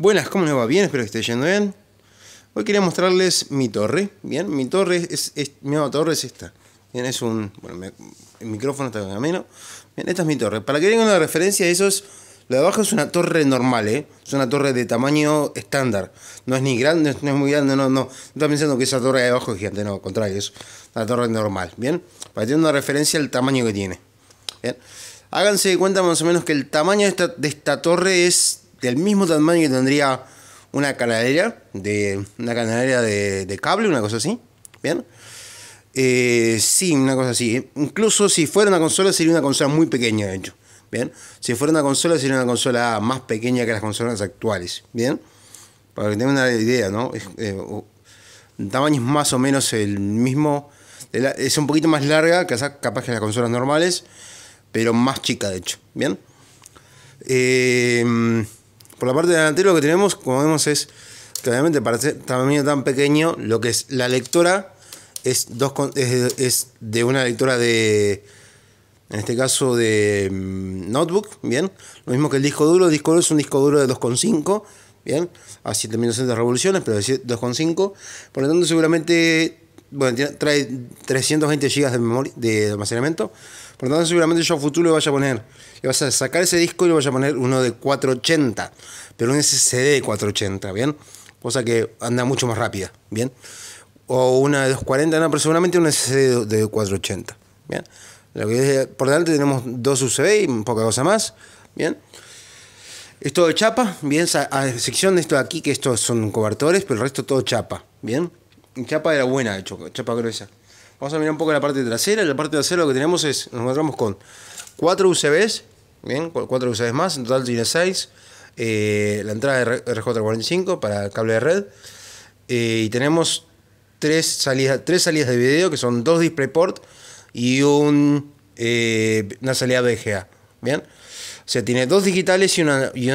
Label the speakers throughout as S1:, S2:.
S1: Buenas, ¿cómo les va? Bien, espero que esté yendo bien. Hoy quería mostrarles mi torre, ¿bien? Mi torre es, mi nueva torre es esta. Bien, es un... Bueno, el micrófono está camino. Bien, esta es mi torre. Para que tengan una referencia, eso es... Lo de abajo es una torre normal, ¿eh? Es una torre de tamaño estándar. No es ni grande, no es muy grande, no, no. No está pensando que esa torre de abajo es gigante, no, al contrario, es una torre normal, ¿bien? Para que tengan una referencia al tamaño que tiene. ¿Bien? Háganse cuenta más o menos que el tamaño de esta, de esta torre es del mismo tamaño que tendría una canalera, de, una de, cable, una cosa así. ¿Bien? Eh, sí, una cosa así. Incluso si fuera una consola, sería una consola muy pequeña, de hecho. ¿Bien? Si fuera una consola, sería una consola más pequeña que las consolas actuales. ¿Bien? Para que tengan una idea, ¿no? Eh, tamaño es más o menos el mismo. es un poquito más larga, capaz que las consolas normales, pero más chica, de hecho. ¿Bien? Eh, por la parte delantera lo que tenemos, como vemos, es claramente para ser tamaño tan pequeño, lo que es la lectora es, dos, es, de una lectora de, en este caso de mm, notebook, bien, lo mismo que el disco duro, el disco duro es un disco duro de 2.5, bien, a 7200 revoluciones, pero de 2.5, por lo tanto seguramente, bueno, trae 320 GB de almacenamiento, por lo tanto, seguramente yo a futuro le vaya a poner. Le vas a sacar ese disco y le voy a poner uno de 480. Pero un SSD de 480, ¿bien? Cosa que anda mucho más rápida, ¿bien? O una de 240, no, pero seguramente un SSD de 480, ¿bien? Por delante tenemos dos USB y poca cosa más, ¿bien? Esto de chapa, bien, a excepción de esto de aquí, que estos son cobertores, pero el resto todo chapa, ¿bien? Chapa era buena, chapa gruesa. Vamos a mirar un poco la parte trasera. en La parte trasera lo que tenemos es, nos encontramos con cuatro UCBs, bien, 4 UCBs más, en total tiene 6. Eh, la entrada de RJ45 para cable de red. Eh, y tenemos tres salidas, tres salidas de video, que son dos DisplayPort y un, eh, una salida VGA. ¿Bien? O sea, tiene dos digitales y una, y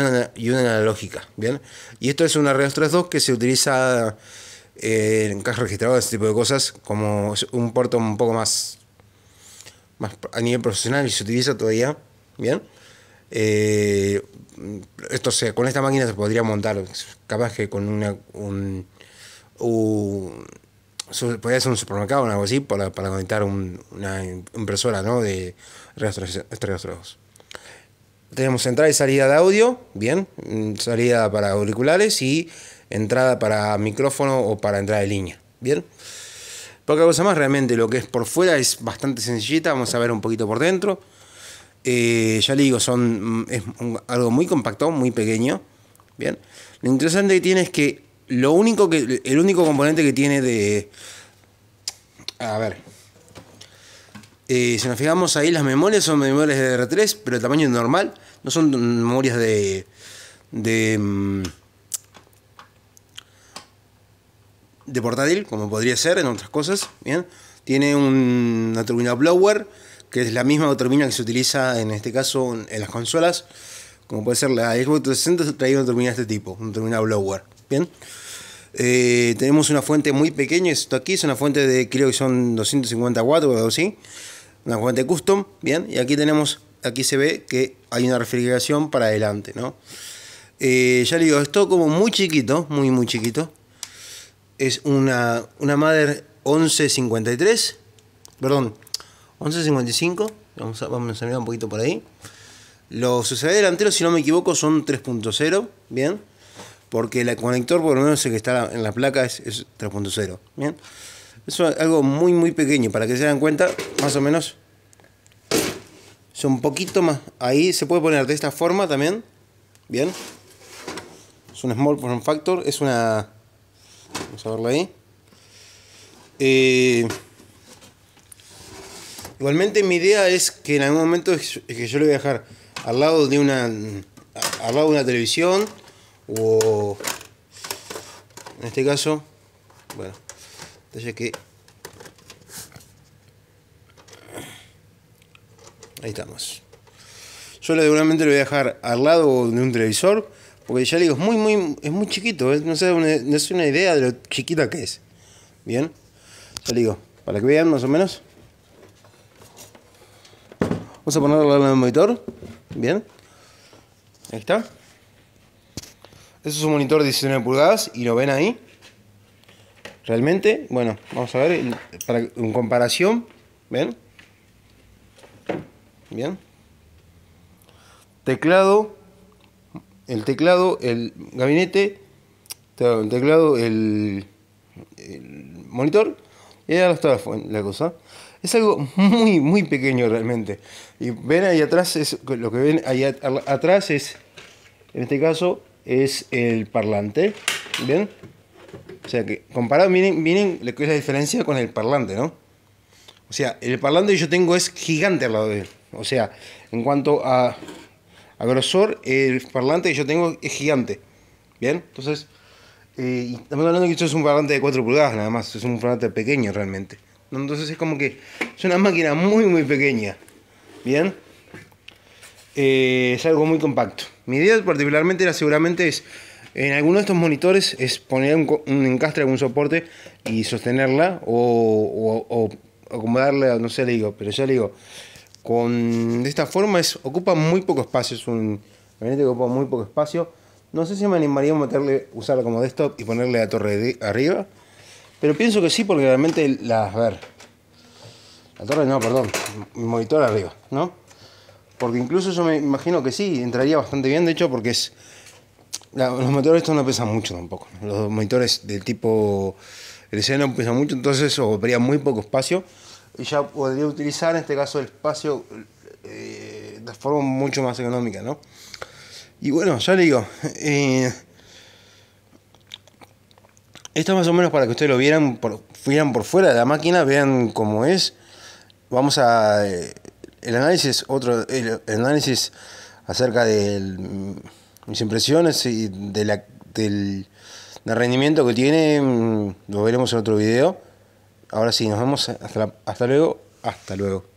S1: una, analógica. ¿Bien? Y esto es una Red 32 que se utiliza eh, en caja ese tipo de cosas, como un puerto un poco más, más a nivel profesional y se utiliza todavía, ¿bien? Eh, esto sea, con esta máquina se podría montar, capaz que con una, un, podría ser un supermercado o algo así para, conectar una impresora ¿no? de registros Tenemos entrada y salida de audio, bien, mm, salida para auriculares y entrada para micrófono o para entrada de línea. Bien. Poca cosa más, realmente lo que es por fuera es bastante sencillita. Vamos a ver un poquito por dentro. Eh, ya le digo, son, mm, es algo muy compacto, muy pequeño. Bien. Lo interesante que tiene es que lo único que. El único componente que tiene de. A ver. Eh, si nos fijamos ahí, las memorias son memorias de R3, pero de tamaño normal. No son memorias de. de mm, de portátil, como podría ser en otras cosas, ¿bien? Tiene una turbina blower, que es la misma terminal que se utiliza en este caso en las consolas, como puede ser la Xbox 360, trae una turbina de este tipo, una turbina blower, ¿bien? Eh, tenemos una fuente muy pequeña, esto aquí es una fuente de, creo que son 250 watts o algo así, una fuente custom, ¿bien? Y aquí tenemos, aquí se ve que hay una refrigeración para adelante, ¿no? Eh, ya le digo, esto como muy chiquito, muy muy chiquito, es una, una 1153, perdón, 1155, vamos a, vamos a mirar un poquito por ahí. Los sucede delanteros, si no me equivoco, son 3.0, bien, porque el conector, por lo menos el que está en la placa, es, 3.0, bien. Eso es algo muy, muy pequeño, para que se den cuenta, más o menos. Es un poquito más. Ahí se puede poner de esta forma también. Bien. Es un Small Form Factor. Es una Vamos a ahí. Eh, igualmente mi idea es que en algún momento es que yo lo voy a dejar al lado de una al lado de una televisión o en este caso, bueno, entonces que ahí estamos. Yo seguramente lo voy a dejar al lado de un televisor porque ya le digo, es muy, muy, es muy chiquito, ¿eh? no, sé, una, es una idea de lo chiquita que es. Bien, ya le digo, para que vean más o menos. Vamos a ponerlo en el monitor. Bien, ahí está. Eso es un monitor de 19 pulgadas y lo ven ahí. Realmente, bueno, vamos a ver en comparación. ¿Ven? Bien. Teclado el teclado, el gabinete, el teclado, el, monitor, y ahora está la cosa. Es algo muy, muy pequeño realmente. Y ven ahí atrás, es, lo que ven ahí atrás es, en este caso, es el parlante. ¿Bien? O sea que, comparado, miren, miren lo es la diferencia con el parlante, ¿no? O sea, el parlante que yo tengo es gigante al lado de él. O sea, en cuanto a a grosor, el parlante que yo tengo es gigante. ¿Bien? Entonces, eh, estamos hablando que esto es un parlante de 4 pulgadas nada más, es un parlante pequeño realmente. Entonces es como que es una máquina muy muy pequeña. ¿Bien? Eh, es algo muy compacto. Mi idea particularmente era seguramente es, en alguno de estos monitores es poner un, un encastre, algún soporte y sostenerla o, o, o acomodarla, no sé, le digo, pero ya le digo, con, de esta forma es, ocupa muy poco espacio, es un gabinete que ocupa muy poco espacio. No sé si me animaría a meterle, usarla como desktop y ponerle la torre de arriba, pero pienso que sí porque realmente las ver. La torre no, perdón, mi monitor arriba, ¿no? Porque incluso yo me imagino que sí, entraría bastante bien, de hecho, porque es... los monitores estos no pesan mucho tampoco. Los monitores del tipo... El no pesan mucho, entonces eso, ocuparía muy poco espacio y ya podría utilizar en este caso el espacio eh, de forma mucho más económica, Y bueno, ya le digo, eh, esto más o menos para que ustedes lo vieran por, por fuera de la máquina, vean cómo es. Vamos a... Eh, el análisis, otro, el, análisis acerca de mis impresiones y de la, del, del rendimiento que tiene, mm, lo veremos en otro video. Ahora sí, nos vemos. Eh, hasta, hasta luego. Hasta luego.